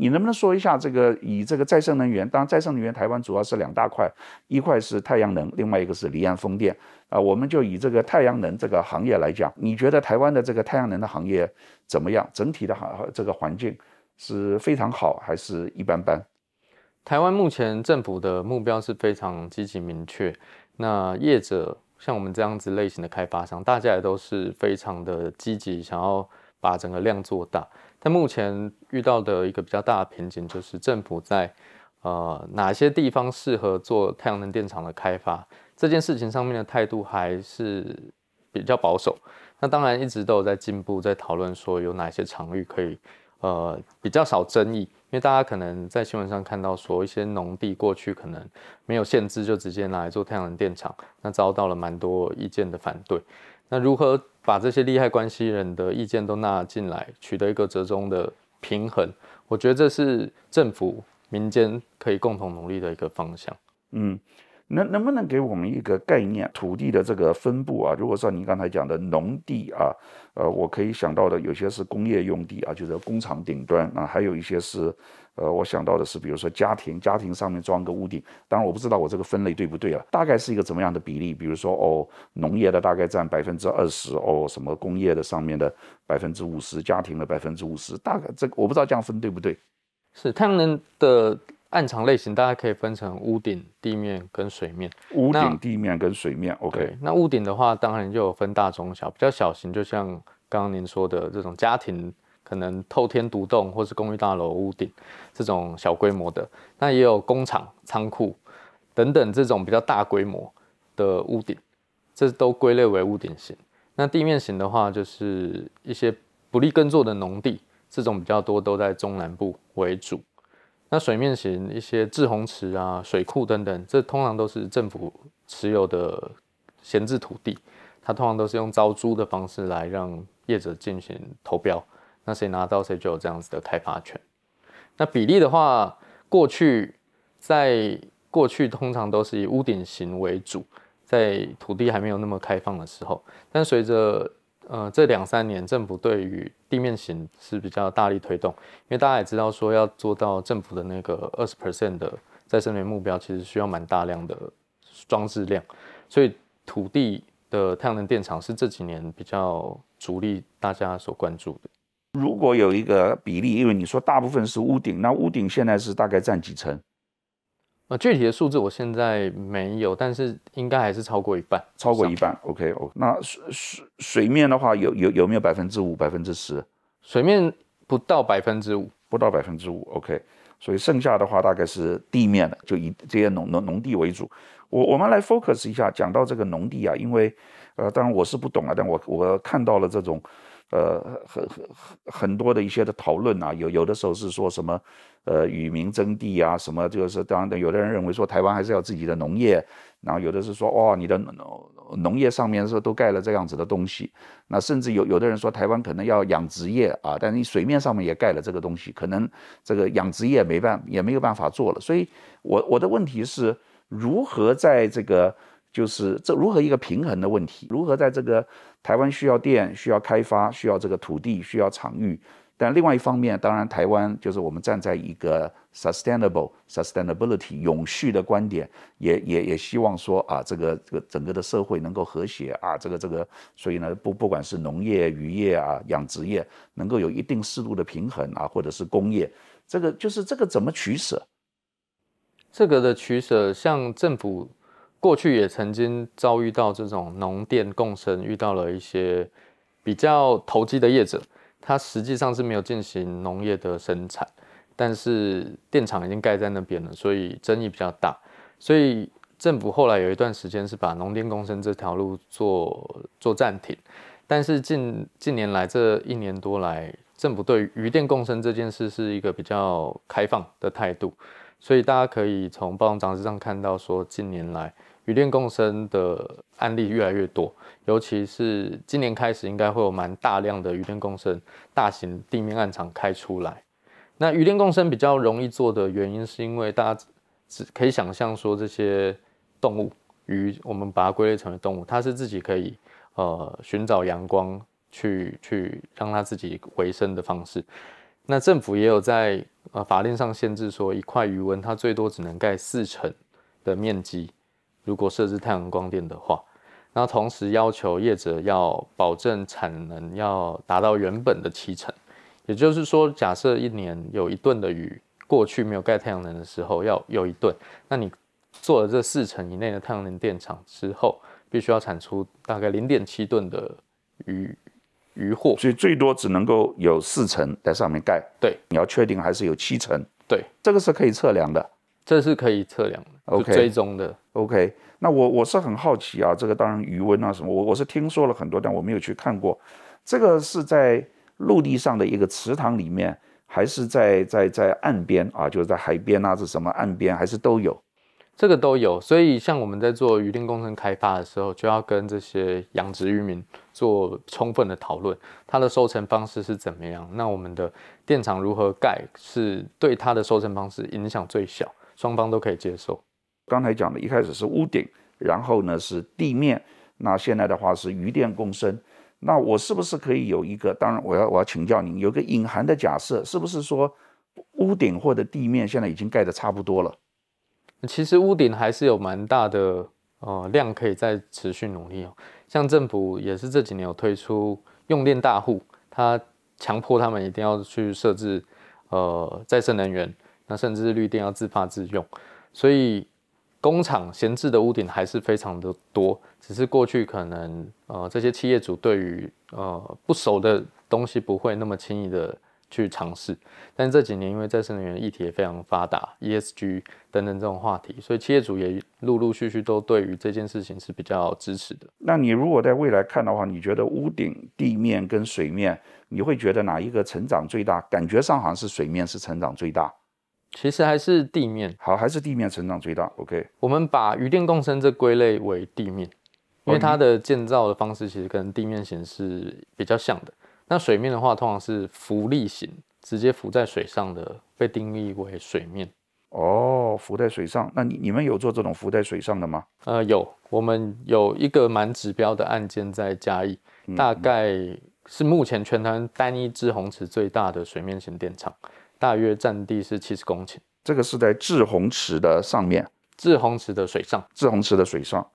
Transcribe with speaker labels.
Speaker 1: 你能不能说一下这个以这个再生能源？当然，再生能源台湾主要是两大块，一块是太阳能，另外一个是离岸风电。啊，我们就以这个太阳能这个行业来讲，你觉得台湾的这个太阳能的行业怎么样？整体的行这个环境是非常好，还是一般般？
Speaker 2: 台湾目前政府的目标是非常积极明确。那业者像我们这样子类型的开发商，大家也都是非常的积极，想要。把整个量做大，但目前遇到的一个比较大的瓶颈就是政府在，呃，哪些地方适合做太阳能电厂的开发这件事情上面的态度还是比较保守。那当然一直都有在进步，在讨论说有哪些场域可以，呃，比较少争议，因为大家可能在新闻上看到说一些农地过去可能没有限制就直接拿来做太阳能电厂，那遭到了蛮多意见的反对。那如何把这些利害关系人的意见都纳进来，取得一个折中的平衡？我觉得这是政府、民间可以共同努力的一个方向。
Speaker 1: 嗯。能能不能给我们一个概念，土地的这个分布啊？如果说您刚才讲的农地啊，呃，我可以想到的有些是工业用地啊，就是工厂顶端啊，还有一些是，呃，我想到的是，比如说家庭，家庭上面装个屋顶。当然我不知道我这个分类对不对啊，大概是一个怎么样的比例？比如说哦，农业的大概占百分之二十，哦，什么工业的上面的百分之五十，家庭的百分之五十，大概这个我不知道这样分对不对？
Speaker 2: 是太阳能的。暗藏类型，大家可以分成屋顶、地面跟水面。
Speaker 1: 屋顶、地面跟水面，OK。那
Speaker 2: 屋顶的话，当然就有分大、中、小，比较小型，就像刚刚您说的这种家庭，可能透天独栋或是公寓大楼屋顶这种小规模的，那也有工厂、仓库等等这种比较大规模的屋顶，这都归类为屋顶型。那地面型的话，就是一些不利耕作的农地，这种比较多都在中南部为主。那水面型一些滞洪池啊、水库等等，这通常都是政府持有的闲置土地，它通常都是用招租的方式来让业者进行投标，那谁拿到谁就有这样子的开发权。那比例的话，过去在过去通常都是以屋顶型为主，在土地还没有那么开放的时候，但随着呃，这两三年政府对于地面型是比较大力推动，因为大家也知道说要做到政府的那个二十 percent 的再生能源目标，其实需要蛮大量的装置量，所以土地的太阳能电厂是这几年比较
Speaker 1: 主力大家所关注的。如果有一个比例，因为你说大部分是屋顶，那屋顶现在是大概占几成？
Speaker 2: 呃，具体的数字我现在没有，但是应该还是超过一半，
Speaker 1: 超过一半。OK，O。那水水水面的话，有有有没有百分之五、百分之十？水面不到百分之五，不到百分之五。OK，所以剩下的话大概是地面的，就以这些农农农地为主。我我们来 focus 一下，讲到这个农地啊，因为呃，当然我是不懂啊，但我我看到了这种。呃，很很很很多的一些的讨论啊，有有的时候是说什么，呃，与民争地啊，什么就是当然有的人认为说台湾还是要自己的农业，然后有的是说哦，你的农农业上面是都盖了这样子的东西，那甚至有有的人说台湾可能要养殖业啊，但是你水面上面也盖了这个东西，可能这个养殖业没办也没有办法做了，所以，我我的问题是如何在这个。就是这如何一个平衡的问题？如何在这个台湾需要电、需要开发、需要这个土地、需要场域，但另外一方面，当然台湾就是我们站在一个 sustainable sustainability 永续的观点，也也也希望说啊，这个这个整个的社会能够和谐啊，这个这个，所以呢，不不管是农业、渔业啊、养殖业能够有一定适度的平衡啊，或者是工业，这个就是这个怎么取舍？这个的取
Speaker 2: 舍，像政府。过去也曾经遭遇到这种农电共生，遇到了一些比较投机的业者，他实际上是没有进行农业的生产，但是电厂已经盖在那边了，所以争议比较大。所以政府后来有一段时间是把农电共生这条路做做暂停，但是近近年来这一年多来，政府对于电共生这件事是一个比较开放的态度。所以大家可以从报龙杂志上看到，说近年来鱼电共生的案例越来越多，尤其是今年开始，应该会有蛮大量的鱼电共生大型地面暗场开出来。那鱼电共生比较容易做的原因，是因为大家只可以想象说，这些动物鱼，我们把它归类成为动物，它是自己可以呃寻找阳光去去让它自己回升的方式。那政府也有在呃法令上限制，说一块余纹它最多只能盖四成的面积。如果设置太阳能光电的话，那同时要求业者要保证产能要达到原本的七成，也就是说，假设一年有一吨的鱼，过去没有盖太阳能的时候要有一吨，那你做了这四成以内的太阳能电厂之后，必须要产出大概零点七吨的
Speaker 1: 鱼。渔获，所以最多只能够有四层在上面盖。对，你要确定还是有七层。对，这个是可以测量的，这是可以测量的，k 追踪的。OK，那我我是很好奇啊，这个当然余温啊什么，我我是听说了很多，但我没有去看过。这个是在陆地上的一个池塘里面，还是在在在岸边啊，就是在海边啊，是什么岸边还是都有？
Speaker 2: 这个都有。所以像我们在做鱼林工程开发的时候，就要跟这些养殖渔民。做充分的讨论，它的收成方式是怎么样？那我们的电厂如何盖，是对
Speaker 1: 它的收成方式影响最小，双方都可以接受。刚才讲的，一开始是屋顶，然后呢是地面，那现在的话是余电共生。那我是不是可以有一个？当然，我要我要请教您，有个隐含的假设，是不是说屋顶或者地面现在已经盖得差不多了？
Speaker 2: 其实屋顶还是有蛮大的呃量可以再持续努力哦。像政府也是这几年有推出用电大户，他强迫他们一定要去设置呃再生能源，那甚至是绿电要自发自用，所以工厂闲置的屋顶还是非常的多，只是过去可能呃这些企业主对于呃不熟的东西不会那么轻易的。去尝试，但这几年因为再生能源议题也非常发达，ESG 等等这种话题，所以企业主也陆陆续续都
Speaker 1: 对于这件事情是比较支持的。那你如果在未来看的话，你觉得屋顶、地面跟水面，你会觉得哪一个成长最大？感觉上好像是水面是成长最大。其实还是地面好，还是地面成长最大。OK，我们把鱼电共生
Speaker 2: 这归类为地面，因为它的建造的方式其实跟地面型是比较像的。那水面的话，通常是浮力型，直接浮在水上的，被定
Speaker 1: 义为水面。哦，浮在水上。那你你们有做这种浮在水上的吗？
Speaker 2: 呃，有，我们有一个满指标的案件在嘉义，大概是目前全台单一制红池最大的水面型电厂，大约占地
Speaker 1: 是七十公顷。这个是在制红池的上面，制红池的水上，制红池的水上。